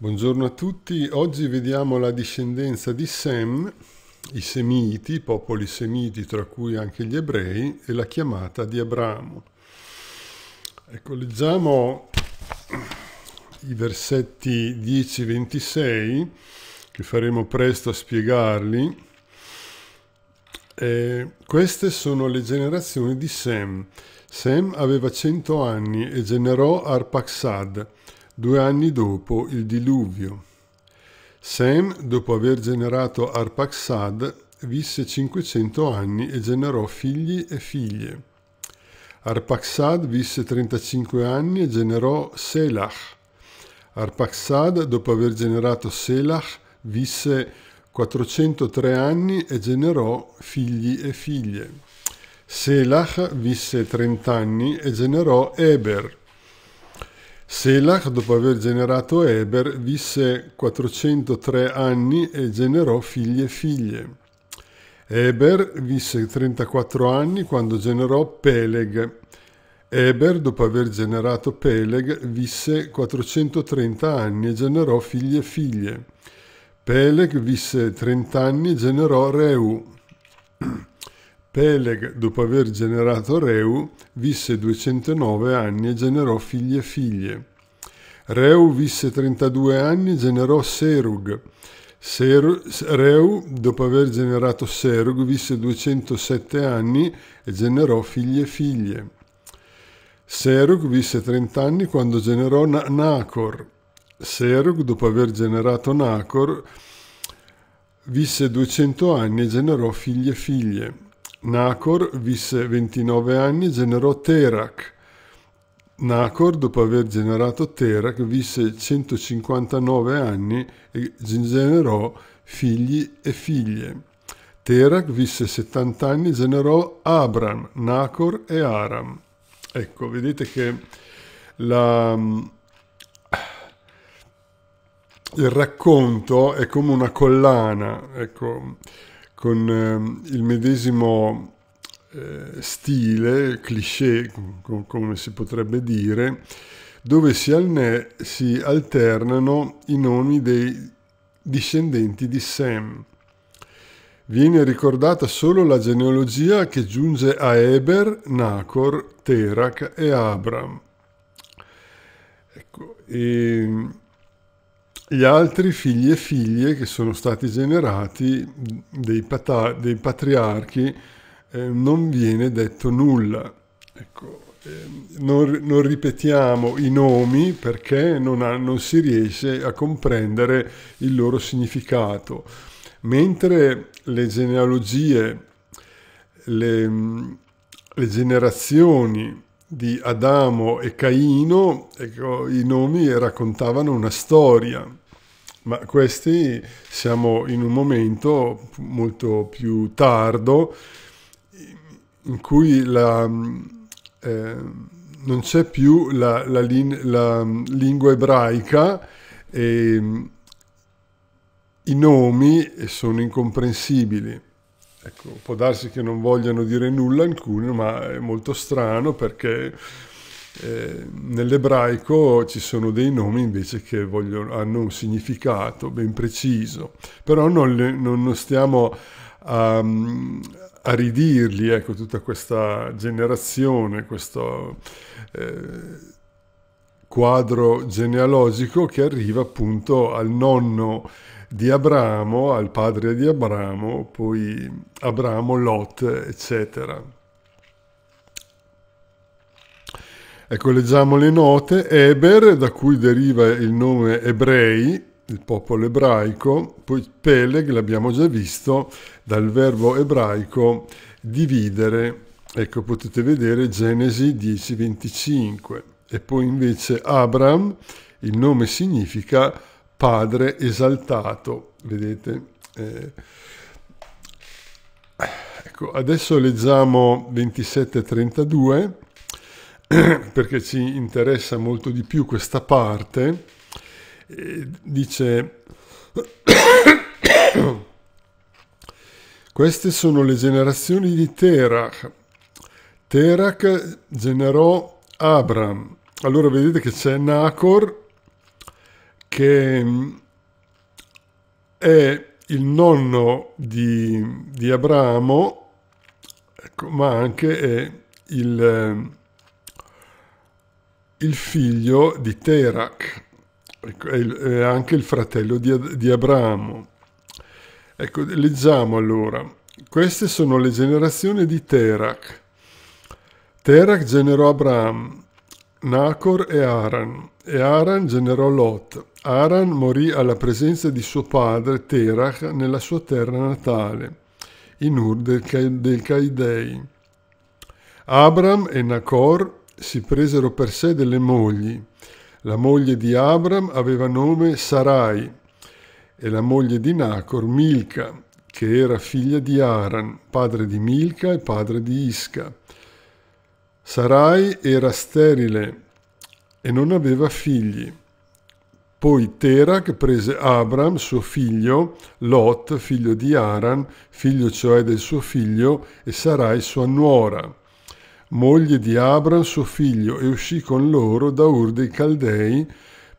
Buongiorno a tutti, oggi vediamo la discendenza di Sem, i semiti, i popoli semiti tra cui anche gli ebrei, e la chiamata di Abramo. Ecco, leggiamo i versetti 10-26, che faremo presto a spiegarli. Eh, queste sono le generazioni di Sem. Sem aveva 100 anni e generò Arpaxad, due anni dopo il diluvio. Sem, dopo aver generato Arpaxad, visse 500 anni e generò figli e figlie. Arpaxad visse 35 anni e generò Selach. Arpaxad, dopo aver generato Selach, visse 403 anni e generò figli e figlie. Selach visse 30 anni e generò Eber. Selach, dopo aver generato Eber, visse 403 anni e generò figli e figlie. Eber visse 34 anni quando generò Peleg. Eber, dopo aver generato Peleg, visse 430 anni e generò figli e figlie. Peleg visse 30 anni e generò Reu. Peleg, dopo aver generato Reu, visse 209 anni e generò figli e figlie. Reu visse 32 anni e generò Serug. Ser- Reu, dopo aver generato Serug, visse 207 anni e generò figli e figlie. Serug visse 30 anni quando generò Na- Nacor. Serug, dopo aver generato Nacor, visse 200 anni e generò figli e figlie. Nacor visse 29 anni e generò Terak. Nacor, dopo aver generato Terak, visse 159 anni e generò figli e figlie. Terak visse 70 anni e generò Abram, Nacor e Aram. Ecco, vedete che la, mm, il racconto è come una collana, ecco, con eh, il medesimo eh, stile, cliché, com- come si potrebbe dire, dove si, alne- si alternano i nomi dei discendenti di Sem. Viene ricordata solo la genealogia che giunge a Eber, Nacor, Terak e Abram. Ecco, e ehm, gli altri figli e figlie che sono stati generati dei, pata- dei patriarchi eh, non viene detto nulla. Ecco, eh, non, non, ripetiamo i nomi perché non, ha, non si riesce a comprendere il loro significato. Mentre le genealogie, le, le generazioni, di Adamo e Caino, ecco, i nomi raccontavano una storia ma questi siamo in un momento molto più tardo in cui la, eh, non c'è più la, la, lin, la lingua ebraica e i nomi sono incomprensibili. Ecco, può darsi che non vogliano dire nulla alcuni, ma è molto strano perché eh, nell'ebraico ci sono dei nomi invece che vogliono, hanno un significato ben preciso, però non, non, non stiamo a, a, ridirli, ecco, tutta questa generazione, questo eh, quadro genealogico che arriva appunto al nonno di Abramo, al padre di Abramo, poi Abramo, Lot, eccetera. Ecco, leggiamo le note. Eber, da cui deriva il nome ebrei, il popolo ebraico, poi Peleg, l'abbiamo già visto, dal verbo ebraico dividere. Ecco, potete vedere Genesi 10:25. E poi invece Abram, il nome significa padre esaltato, vedete? Eh. Ecco, adesso leggiamo 27:32. perché ci interessa molto di più questa parte, eh, dice queste sono le generazioni di Terach. Terach generò Abram. Allora vedete che c'è Nacor che mm, è il nonno di, di Abramo, ecco, ma anche è il eh, il figlio di Terak, ecco, è anche il fratello di, di Abramo. Ecco, leggiamo allora. Queste sono le generazioni di Terak. Terak generò Abramo, Nacor e Aran, e Aran generò Lot. Aran morì alla presenza di suo padre Terach nella sua terra natale, in Ur del, Caidei. Abram e Nacor si presero per sé delle mogli. La moglie di Abram aveva nome Sarai e la moglie di Nacor Milca, che era figlia di Aran, padre di Milca e padre di Isca. Sarai era sterile e non aveva figli. Poi Terak prese Abram, suo figlio, Lot, figlio di Aran, figlio cioè del suo figlio, e Sarai sua nuora moglie di Abram suo figlio, e uscì con loro da Ur dei Caldei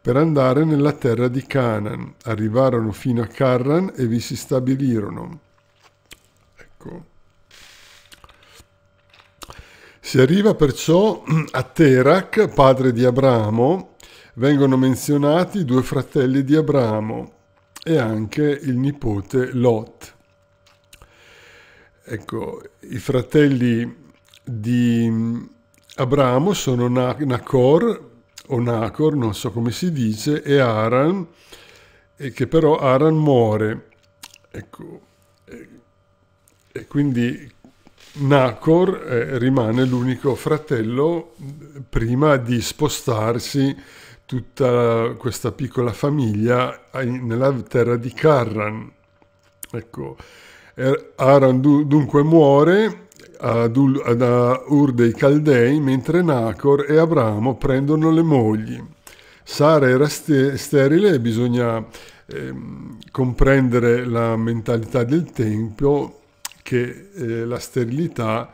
per andare nella terra di Canaan. Arrivarono fino a Carran e vi si stabilirono. Ecco. Si arriva perciò a Terak, padre di Abramo, vengono menzionati due fratelli di Abramo e anche il nipote Lot. Ecco, i fratelli di mm, Abramo sono Nacor, o Nacor, non so come si dice, e Aran, e che però Aran muore. Ecco, e quindi Nacor eh, rimane l'unico fratello mm, prima di spostarsi tutta questa piccola famiglia nella terra di Carran. Ecco, Er, Aran dunque muore ad, Ur dei Caldei, mentre Nacor e Abramo prendono le mogli. Sara era sterile e bisogna eh, comprendere la mentalità del tempo che eh, la sterilità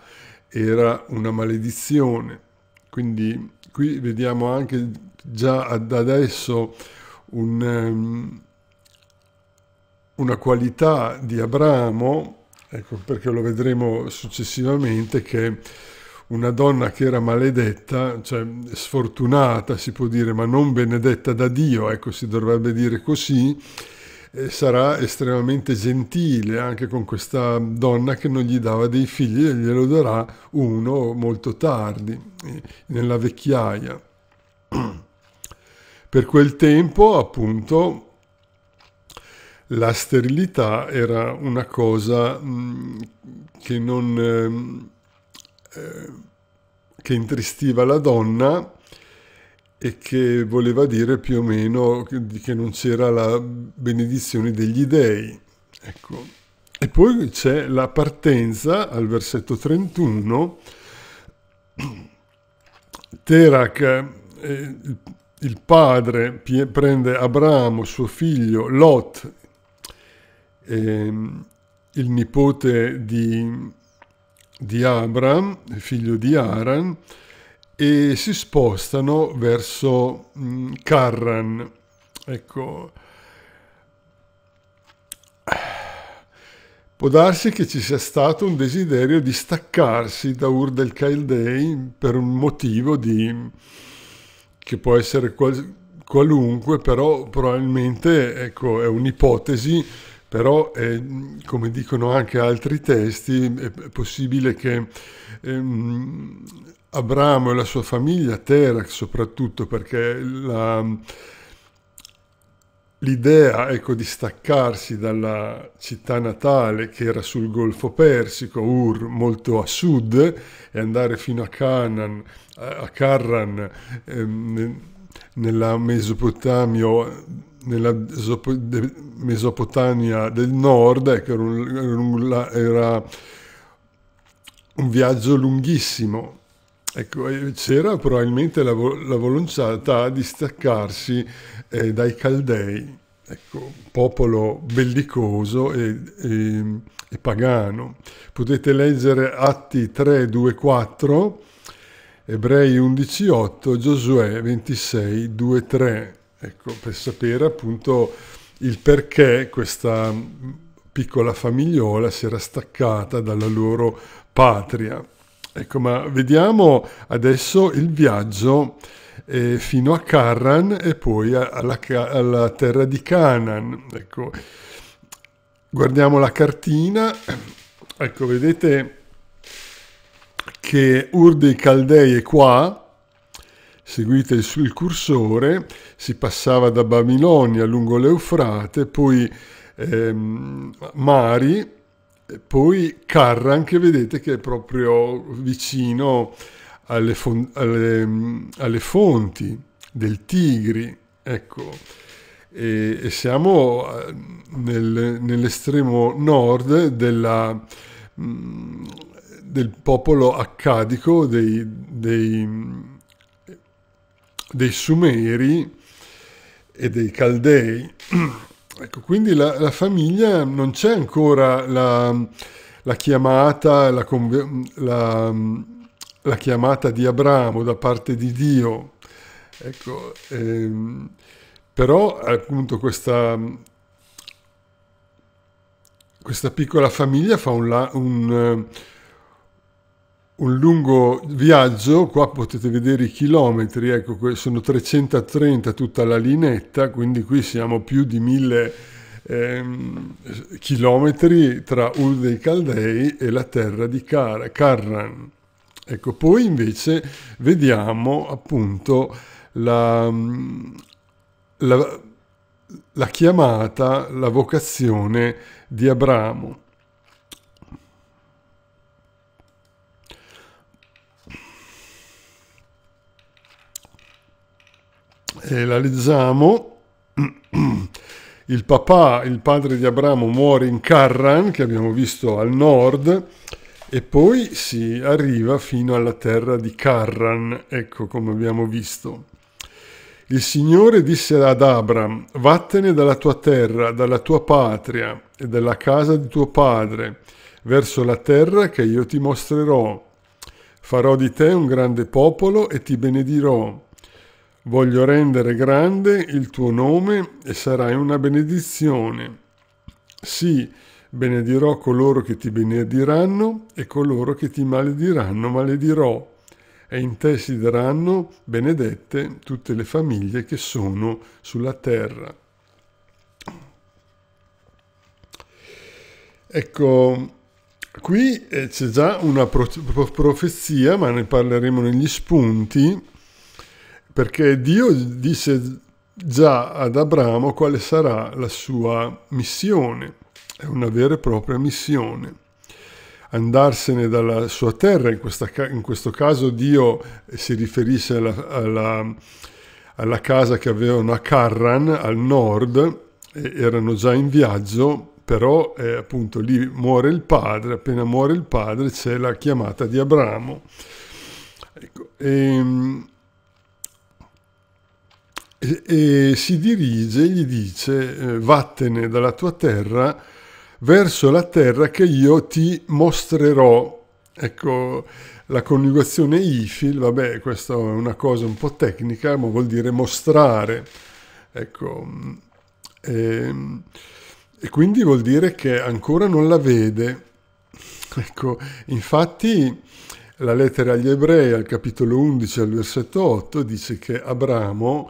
era una maledizione. Quindi qui vediamo anche già da ad adesso un... Um, una qualità di Abramo, ecco perché lo vedremo successivamente, che una donna che era maledetta, cioè sfortunata si può dire, ma non benedetta da Dio, ecco si dovrebbe dire così, eh, sarà estremamente gentile anche con questa donna che non gli dava dei figli e glielo darà uno molto tardi, eh, nella vecchiaia. Per quel tempo, appunto, la sterilità era una cosa mh, mm, che non... Ehm, eh, che intristiva la donna e che voleva dire più o meno che non c'era la benedizione degli dei. Ecco. E poi c'è la partenza al versetto 31, Terak, eh, il padre, prende Abramo, suo figlio, Lot, ehm, il nipote di, di Abram, figlio di Aran, e si spostano verso mh, mm, Carran. Ecco, può darsi che ci sia stato un desiderio di staccarsi da Ur del Caldei per un motivo di, che può essere qual, qualunque, però probabilmente ecco, è un'ipotesi però eh, come dicono anche altri testi è possibile che ehm, Abramo e la sua famiglia, Terak soprattutto, perché la, l'idea ecco, di staccarsi dalla città natale che era sul Golfo Persico, Ur molto a sud, e andare fino a, Canaan, a Carran ehm, nella Mesopotamia nella Mesopotamia del nord, ecco, era, un, era un viaggio lunghissimo. Ecco, c'era probabilmente la, la, volontà di staccarsi eh, dai Caldei, ecco, popolo bellicoso e, e, e, pagano. Potete leggere Atti 3, 2, 4, Ebrei 11, 8, Giosuè 26, 2, 3 ecco, per sapere appunto il perché questa piccola famigliola si era staccata dalla loro patria. Ecco, ma vediamo adesso il viaggio eh, fino a Carran e poi alla, alla terra di Canaan. Ecco, guardiamo la cartina. Ecco, vedete che Ur dei Caldei è qua, Seguite il cursore, si passava da Babilonia lungo l'Eufrate, poi ehm, Mari, poi Carran che vedete che è proprio vicino alle, fon alle, alle fonti del Tigri. Ecco, e, e siamo eh, nel, nell'estremo nord della, mh, mm, del popolo accadico dei, dei dei Sumeri e dei Caldei. Ecco, quindi la, la famiglia non c'è ancora la, la chiamata, la, la, chiamata di Abramo da parte di Dio. Ecco, ehm, però appunto questa, questa piccola famiglia fa un, un un lungo viaggio, qua potete vedere i chilometri, ecco, sono 330 tutta la linetta, quindi qui siamo più di 1000 ehm, chilometri tra Ur dei Caldei e la terra di Car- Carran. Ecco, poi invece vediamo appunto la, la, la chiamata, la vocazione di Abramo. eh, la leggiamo. Il papà, il padre di Abramo, muore in Carran, che abbiamo visto al nord, e poi si arriva fino alla terra di Carran, ecco come abbiamo visto. Il Signore disse ad Abram, vattene dalla tua terra, dalla tua patria e dalla casa di tuo padre, verso la terra che io ti mostrerò. Farò di te un grande popolo e ti benedirò. Voglio rendere grande il tuo nome e sarai una benedizione. Sì, benedirò coloro che ti benediranno e coloro che ti malediranno maledirò. E in te si daranno benedette tutte le famiglie che sono sulla terra. Ecco, qui eh, c'è già una profezia, ma ne parleremo negli spunti perché Dio disse già ad Abramo quale sarà la sua missione, è una vera e propria missione. Andarsene dalla sua terra, in, questa, in questo caso Dio si riferisce alla, alla, alla casa che avevano a Carran, al nord, erano già in viaggio, però eh, appunto lì muore il padre, appena muore il padre c'è la chiamata di Abramo. Ecco, e, ehm, e, e si dirige e gli dice eh, vattene dalla tua terra verso la terra che io ti mostrerò. Ecco, la coniugazione ifil, vabbè, questa è una cosa un po' tecnica, ma vuol dire mostrare. Ecco, e, ehm, e quindi vuol dire che ancora non la vede. Ecco, infatti la lettera agli ebrei al capitolo 11 al versetto 8 dice che Abramo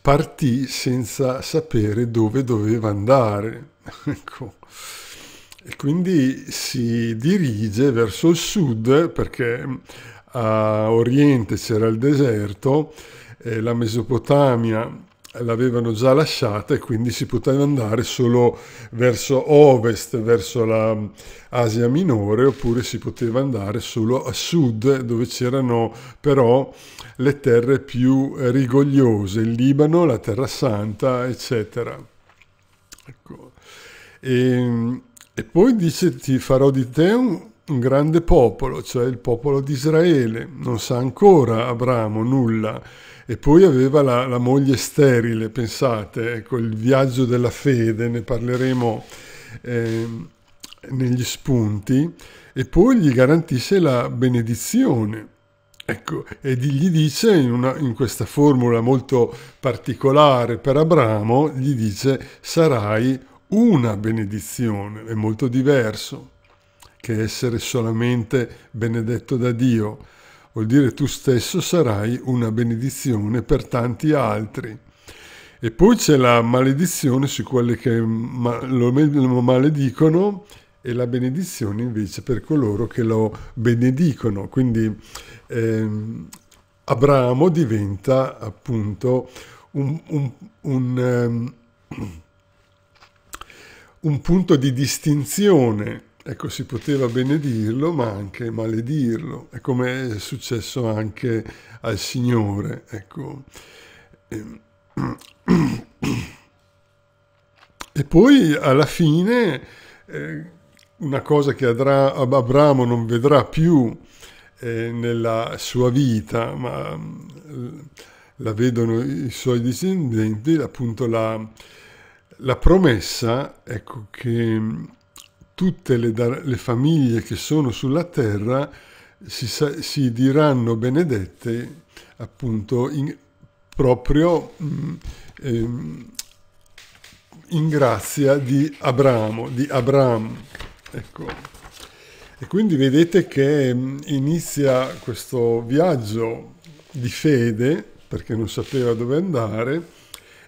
partì senza sapere dove doveva andare. ecco. E quindi si dirige verso il sud perché mm, a oriente c'era il deserto, eh, la Mesopotamia l'avevano già lasciata e quindi si poteva andare solo verso ovest, verso l'Asia mm, Minore, oppure si poteva andare solo a sud, dove c'erano però le terre più rigogliose, il Libano, la Terra Santa, eccetera. Ecco. E, ehm, e, poi dice ti farò di te un, un grande popolo, cioè il popolo di Israele. Non sa ancora Abramo nulla e poi aveva la, la moglie sterile, pensate, ecco, il viaggio della fede, ne parleremo eh, negli spunti, e poi gli garantisce la benedizione. Ecco, e gli dice in, una, in, questa formula molto particolare per Abramo, gli dice sarai una benedizione, è molto diverso che essere solamente benedetto da Dio vuol dire tu stesso sarai una benedizione per tanti altri. E poi c'è la maledizione su quelli che lo maledicono e la benedizione invece per coloro che lo benedicono. Quindi ehm, Abramo diventa appunto un, un, un, um, un punto di distinzione Ecco, si poteva benedirlo, ma anche maledirlo, è come è successo anche al Signore. Ecco. Ehm, e poi alla fine eh, una cosa che Abramo non vedrà più eh, nella sua vita, ma mm, la vedono i suoi discendenti, appunto la, la promessa ecco, che mm, tutte le, le famiglie che sono sulla terra si, si diranno benedette appunto in, proprio mh, mm, ehm, in grazia di Abramo, di Abramo. Ecco. E quindi vedete che mm, inizia questo viaggio di fede, perché non sapeva dove andare,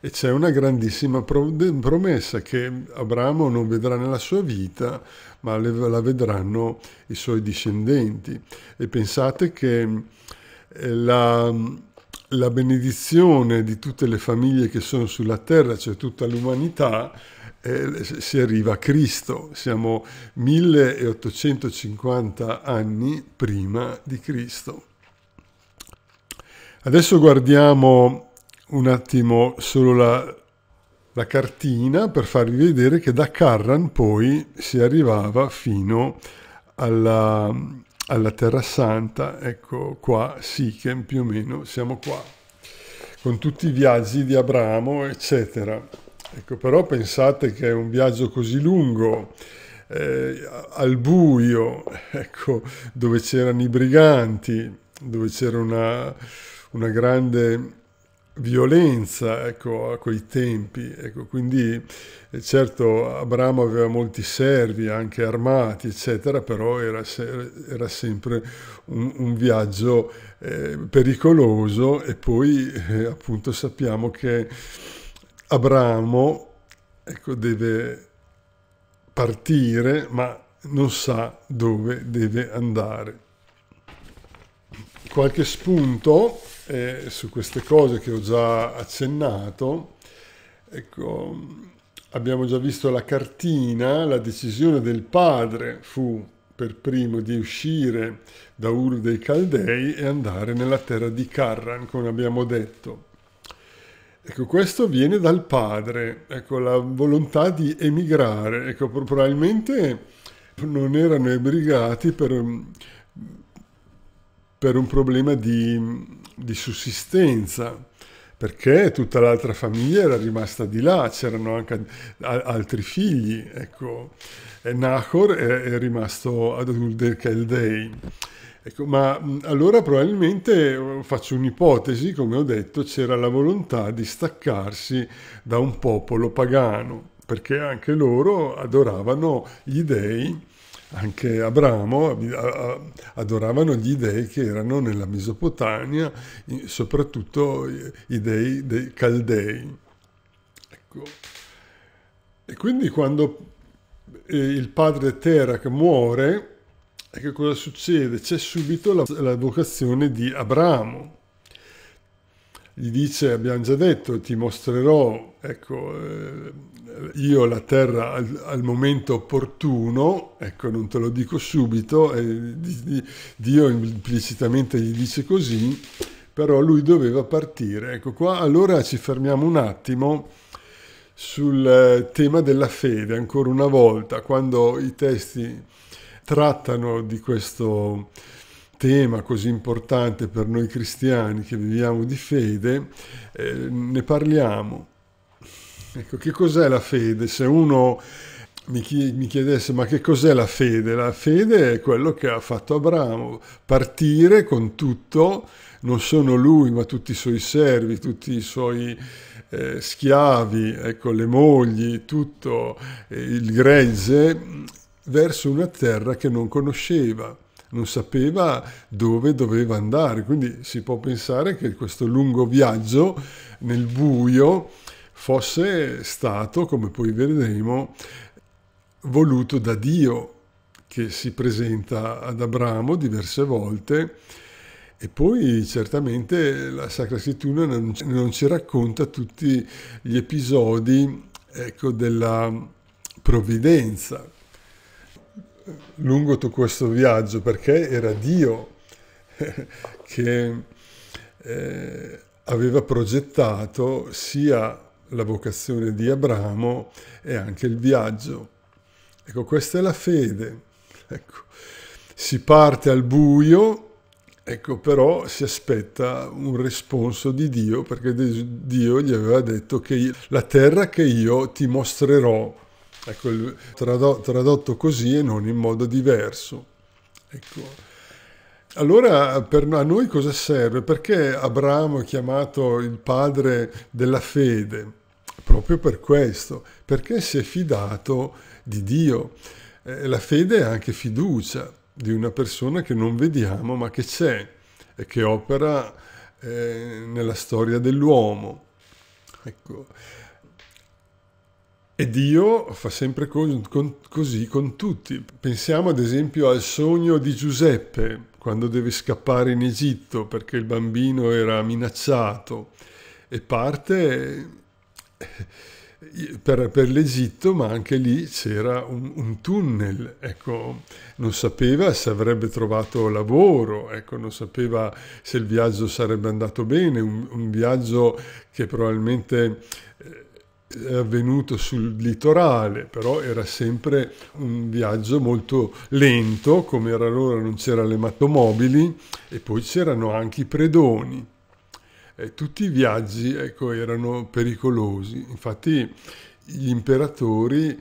e c'è una grandissima promessa che Abramo non vedrà nella sua vita, ma la vedranno i suoi discendenti. E pensate che eh, la, la benedizione di tutte le famiglie che sono sulla terra, cioè tutta l'umanità, eh, si arriva a Cristo. Siamo 1850 anni prima di Cristo. Adesso guardiamo un attimo solo la, la cartina per farvi vedere che da Carran poi si arrivava fino alla, alla Terra Santa, ecco qua, Sichem più o meno, siamo qua, con tutti i viaggi di Abramo, eccetera. Ecco, però pensate che è un viaggio così lungo, eh, al buio, ecco, dove c'erano i briganti, dove c'era una, una grande violenza ecco, a quei tempi. Ecco, quindi eh, certo Abramo aveva molti servi, anche armati, eccetera, però era, era sempre un, un viaggio eh, pericoloso e poi eh, appunto sappiamo che Abramo ecco, deve partire ma non sa dove deve andare. Qualche spunto eh, su queste cose che ho già accennato, ecco, abbiamo già visto la cartina, la decisione del padre fu per primo di uscire da Ur dei Caldei e andare nella terra di Carran, come abbiamo detto. Ecco, questo viene dal padre, ecco, la volontà di emigrare. Ecco, probabilmente non erano emigrati per, per un problema di di sussistenza perché tutta l'altra famiglia era rimasta di là, c'erano anche altri figli, ecco, e Nahor è, è rimasto ad Ulder Keldei. Ecco, ma allora probabilmente uh, faccio un'ipotesi, come ho detto, c'era la volontà di staccarsi da un popolo pagano, perché anche loro adoravano gli dei anche Abramo, adoravano gli dei che erano nella Mesopotamia, soprattutto i dei, dei caldei. Ecco. E quindi quando eh, il padre Terak muore, che ecco cosa succede? C'è subito la, la vocazione di Abramo gli dice, abbiamo già detto, ti mostrerò, ecco, eh, io la terra al, al, momento opportuno, ecco, non te lo dico subito, eh, Dio implicitamente gli dice così, però lui doveva partire. Ecco qua, allora ci fermiamo un attimo sul eh, tema della fede, ancora una volta, quando i testi trattano di questo tema così importante per noi cristiani che viviamo di fede, eh, ne parliamo. Ecco, che cos'è la fede? Se uno mi, chiedesse ma che cos'è la fede? La fede è quello che ha fatto Abramo, partire con tutto, non solo lui ma tutti i suoi servi, tutti i suoi eh, schiavi, ecco, le mogli, tutto eh, il gregge, verso una terra che non conosceva non sapeva dove doveva andare, quindi si può pensare che questo lungo viaggio nel buio fosse stato, come poi vedremo, voluto da Dio, che si presenta ad Abramo diverse volte. E poi certamente la Sacra Scrittura non, ci racconta tutti gli episodi ecco, della provvidenza, lungo tutto questo viaggio perché era Dio che eh, aveva progettato sia la vocazione di Abramo e anche il viaggio. Ecco, questa è la fede. Ecco, si parte al buio, ecco, però si aspetta un risponso di Dio perché Dio gli aveva detto che la terra che io ti mostrerò Ecco, tradotto così e non in modo diverso. Ecco. Allora per, a noi cosa serve? Perché Abramo è chiamato il padre della fede? Proprio per questo, perché si è fidato di Dio. Eh, la fede è anche fiducia di una persona che non vediamo ma che c'è e che opera eh, nella storia dell'uomo. Ecco. E Dio fa sempre con, con, così con tutti. Pensiamo ad esempio al sogno di Giuseppe quando deve scappare in Egitto perché il bambino era minacciato e parte eh, per, per l'Egitto, ma anche lì c'era un, un, tunnel, ecco, non sapeva se avrebbe trovato lavoro, ecco, non sapeva se il viaggio sarebbe andato bene, un, un viaggio che probabilmente... Eh, è avvenuto sul litorale, però era sempre un viaggio molto lento, come era allora non c'erano le mattomobili e poi c'erano anche i predoni. E tutti i viaggi ecco, erano pericolosi, infatti gli imperatori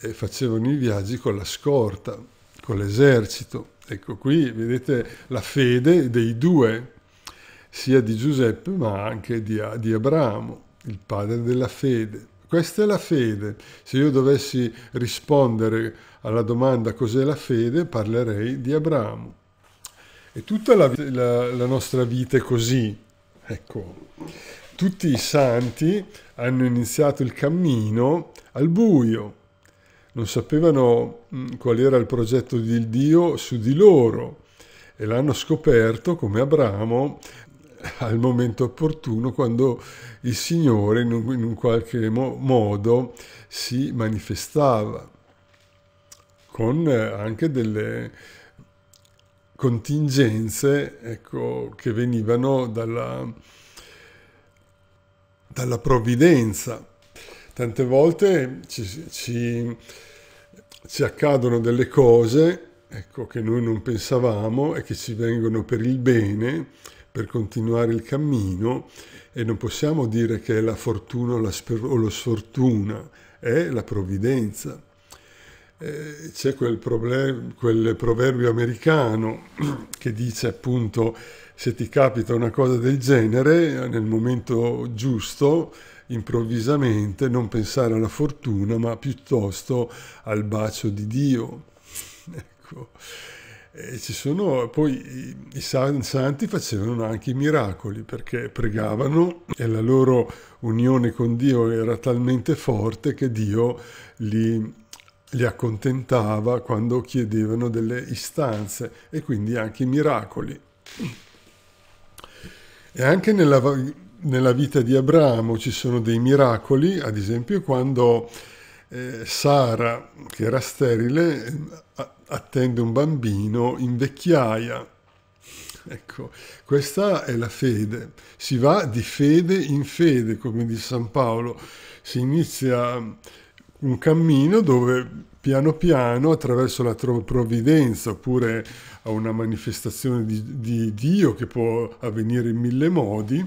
eh, facevano i viaggi con la scorta, con l'esercito. Ecco qui vedete la fede dei due, sia di Giuseppe ma anche di, di Abramo il padre della fede. Questa è la fede. Se io dovessi rispondere alla domanda cos'è la fede, parlerei di Abramo. E tutta la, la, la nostra vita è così. Ecco, tutti i santi hanno iniziato il cammino al buio. Non sapevano mm, qual era il progetto di Dio su di loro e l'hanno scoperto come Abramo al momento opportuno quando il Signore in un, in un qualche mo- modo si manifestava con eh, anche delle contingenze ecco, che venivano dalla, dalla provvidenza. Tante volte ci, ci, ci accadono delle cose ecco, che noi non pensavamo e che ci vengono per il bene per continuare il cammino e non possiamo dire che è la fortuna o, la o lo sfortuna, è la provvidenza. Eh, c'è quel, quel proverbio americano che dice appunto se ti capita una cosa del genere, nel momento giusto, improvvisamente, non pensare alla fortuna, ma piuttosto al bacio di Dio. ecco. E eh, ci sono poi i, santi facevano anche i miracoli perché pregavano e la loro unione con Dio era talmente forte che Dio li, li accontentava quando chiedevano delle istanze e quindi anche i miracoli. E anche nella, nella vita di Abramo ci sono dei miracoli, ad esempio quando eh, Sara, che era sterile, attende un bambino in vecchiaia. Ecco, questa è la fede. Si va di fede in fede, come dice San Paolo. Si inizia un cammino dove piano piano attraverso la provvidenza oppure a una manifestazione di, di Dio che può avvenire in mille modi,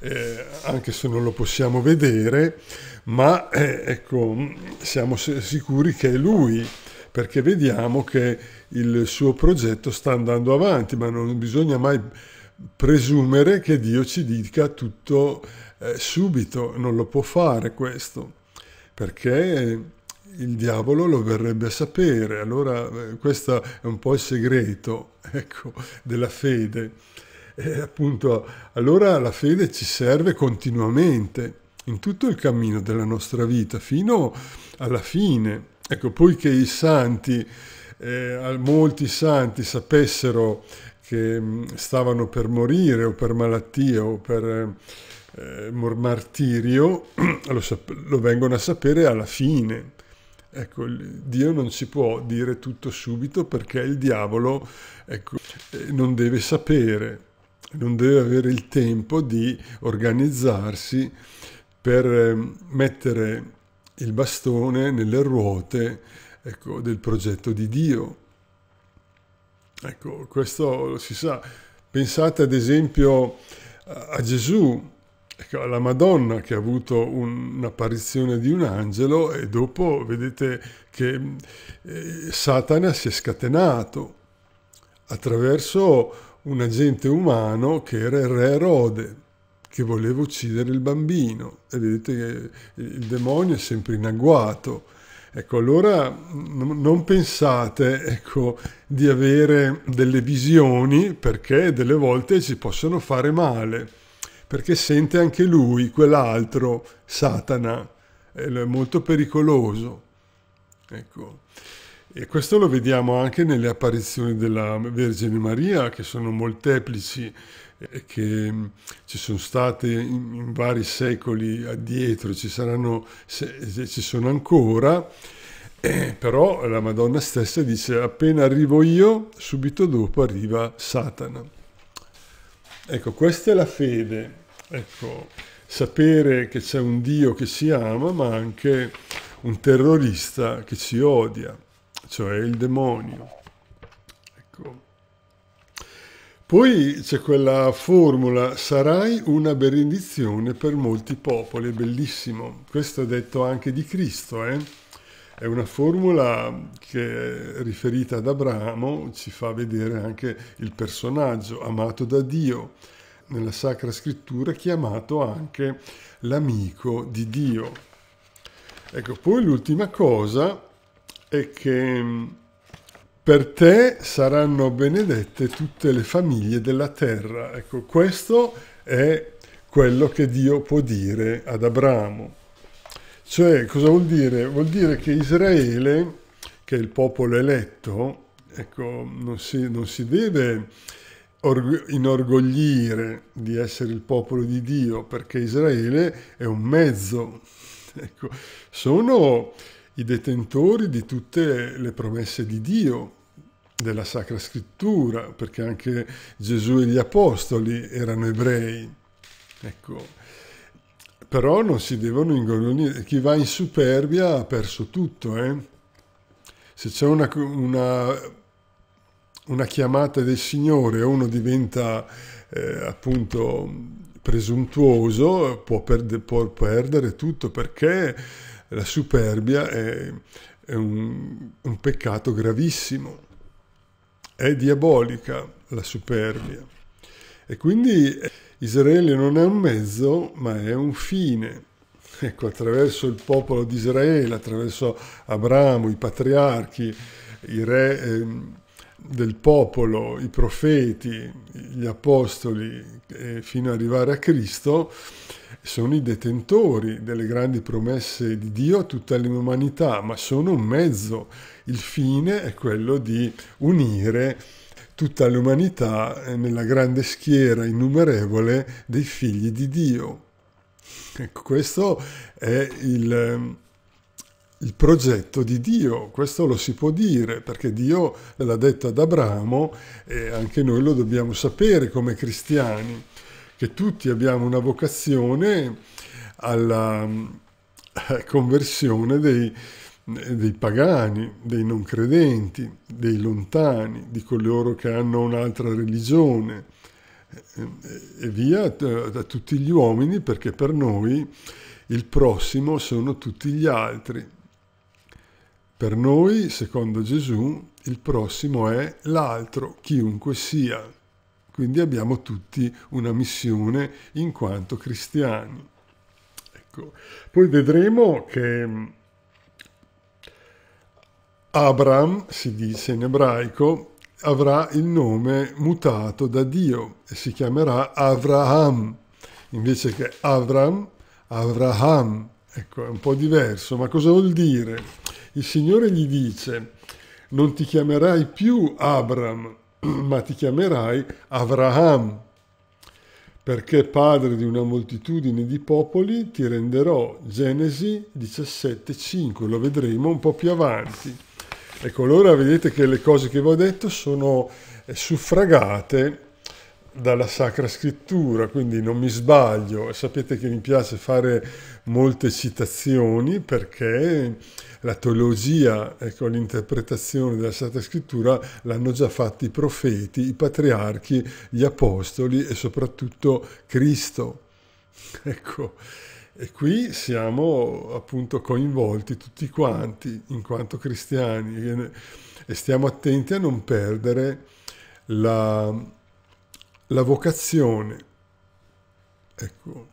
eh, anche se non lo possiamo vedere, ma eh, ecco, mm, siamo sicuri che è lui, perché vediamo che il suo progetto sta andando avanti, ma non bisogna mai presumere che Dio ci dica tutto eh, subito, non lo può fare questo, perché il diavolo lo verrebbe a sapere, allora eh, questo è un po' il segreto ecco, della fede eh, appunto, allora la fede ci serve continuamente in tutto il cammino della nostra vita fino alla fine. Ecco, poiché i santi, eh, molti santi sapessero che mm, stavano per morire o per malattia o per eh, martirio, lo, lo vengono a sapere alla fine. Ecco, Dio non si può dire tutto subito perché il diavolo ecco, eh, non deve sapere, non deve avere il tempo di organizzarsi per ehm, mettere il bastone nelle ruote ecco, del progetto di Dio. Ecco, questo lo si sa. Pensate ad esempio a Gesù, ecco, alla Madonna che ha avuto un'apparizione di un angelo e dopo vedete che eh, Satana si è scatenato attraverso un agente umano che era il re Erode che voleva uccidere il bambino e vedete che il demonio è sempre in agguato ecco allora non pensate ecco, di avere delle visioni perché delle volte ci possono fare male perché sente anche lui quell'altro Satana è molto pericoloso ecco e questo lo vediamo anche nelle apparizioni della Vergine Maria, che sono molteplici e eh, che mm, ci sono state in, in vari secoli addietro, ci, saranno, se, ci sono ancora. Eh, però la Madonna stessa dice appena arrivo io, subito dopo arriva Satana. Ecco, questa è la fede, ecco, sapere che c'è un Dio che si ama, ma anche un terrorista che ci odia cioè il demonio. Ecco. Poi c'è quella formula, sarai una benedizione per molti popoli, è bellissimo. Questo è detto anche di Cristo, eh? È una formula che è riferita ad Abramo, ci fa vedere anche il personaggio amato da Dio. Nella Sacra Scrittura chiamato anche l'amico di Dio. Ecco, poi l'ultima cosa e che mm, per te saranno benedette tutte le famiglie della terra. Ecco, questo è quello che Dio può dire ad Abramo. Cioè, cosa vuol dire? Vuol dire che Israele, che è il popolo eletto, ecco, non si, non si deve inorgoglire di essere il popolo di Dio, perché Israele è un mezzo. Ecco, sono i detentori di tutte le promesse di Dio, della Sacra Scrittura, perché anche Gesù e gli Apostoli erano ebrei. Ecco, però non si devono ingolonire. Chi va in superbia ha perso tutto. Eh? Se c'è una, una, una, chiamata del Signore, uno diventa eh, appunto presuntuoso, può, perde, può perdere tutto perché la superbia è, è un, un peccato gravissimo, è diabolica la superbia. E quindi Israele non è un mezzo, ma è un fine. Ecco, attraverso il popolo di Israele, attraverso Abramo, i patriarchi, i re eh, del popolo, i profeti, gli apostoli, eh, fino ad arrivare a Cristo, sono i detentori delle grandi promesse di Dio a tutta l'umanità, ma sono un mezzo. Il fine è quello di unire tutta l'umanità nella grande schiera innumerevole dei figli di Dio. Ecco, questo è il, il progetto di Dio, questo lo si può dire perché Dio l'ha detto ad Abramo e anche noi lo dobbiamo sapere come cristiani che tutti abbiamo una vocazione alla eh, conversione dei, dei pagani, dei non credenti, dei lontani, di coloro che hanno un'altra religione eh, e via eh, da tutti gli uomini perché per noi il prossimo sono tutti gli altri. Per noi, secondo Gesù, il prossimo è l'altro, chiunque sia. Quindi abbiamo tutti una missione in quanto cristiani. Ecco. Poi vedremo che mm, Abram, si dice in ebraico, avrà il nome mutato da Dio e si chiamerà Avraham, invece che Avram, Avraham. Ecco, è un po' diverso, ma cosa vuol dire? Il Signore gli dice, non ti chiamerai più Abram, ma ti chiamerai Avraham, perché padre di una moltitudine di popoli ti renderò. Genesi 17,5, lo vedremo un po' più avanti. Ecco, allora vedete che le cose che vi ho detto sono eh, suffragate dalla Sacra Scrittura, quindi non mi sbaglio. Sapete che mi piace fare molte citazioni perché la teologia, ecco, l'interpretazione della Sacra Scrittura l'hanno già fatta i profeti, i patriarchi, gli apostoli e soprattutto Cristo. Ecco, e qui siamo appunto coinvolti tutti quanti in quanto cristiani e stiamo attenti a non perdere la la vocazione. Ecco.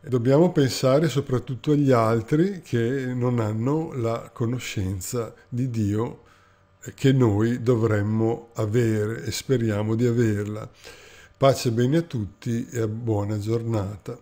Dobbiamo pensare soprattutto agli altri che non hanno la conoscenza di Dio che noi dovremmo avere e speriamo di averla. Pace e bene a tutti e buona giornata.